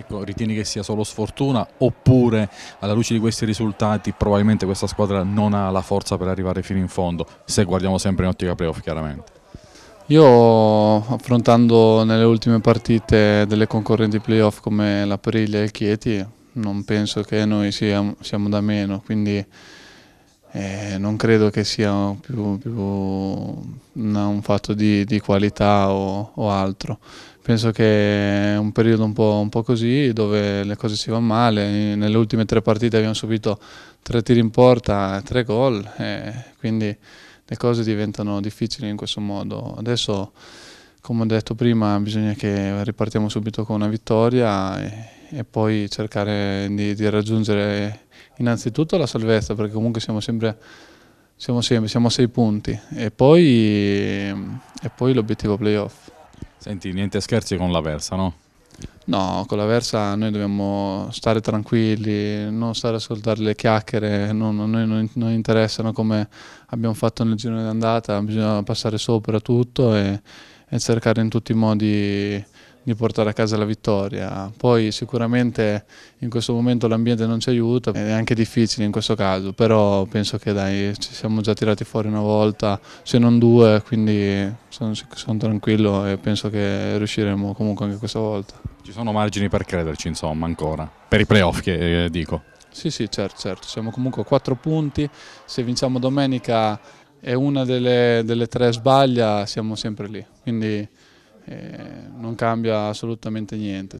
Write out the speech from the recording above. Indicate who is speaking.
Speaker 1: Ecco, ritieni che sia solo sfortuna oppure alla luce di questi risultati probabilmente questa squadra non ha la forza per arrivare fino in fondo, se guardiamo sempre in ottica playoff chiaramente?
Speaker 2: Io affrontando nelle ultime partite delle concorrenti playoff come la e il Chieti non penso che noi siamo, siamo da meno, quindi eh, non credo che sia più, più una, un fatto di, di qualità o, o, altro. Penso che è un periodo un po', un po così dove le cose si vanno male. Nelle ultime tre partite abbiamo subito tre tiri in porta, e tre gol, eh, quindi le cose diventano difficili in questo modo. Adesso, come ho detto prima, bisogna che ripartiamo subito con una vittoria. E, e poi cercare di, di raggiungere innanzitutto la salvezza perché comunque siamo sempre siamo sempre, siamo a sei punti
Speaker 1: e poi, e poi l'obiettivo playoff. Senti, niente scherzi con l'Aversa no?
Speaker 2: No, con l'Aversa noi dobbiamo stare tranquilli, non stare a ascoltare le chiacchiere, non, noi non, non interessano come abbiamo fatto nel giro d'andata, bisogna passare sopra tutto e, e cercare in tutti i modi di portare a casa la vittoria. Poi sicuramente in questo momento l'ambiente non ci aiuta, è anche difficile in questo caso, però penso che dai, ci siamo già tirati fuori una volta, se non due, quindi sono, sono tranquillo e penso che riusciremo comunque anche questa volta.
Speaker 1: Ci sono margini per crederci insomma ancora, per i playoff che eh, dico.
Speaker 2: Sì, sì, certo, certo, siamo comunque a quattro punti, se vinciamo domenica e una delle, delle tre sbaglia siamo sempre lì, quindi eh, non cambia assolutamente niente.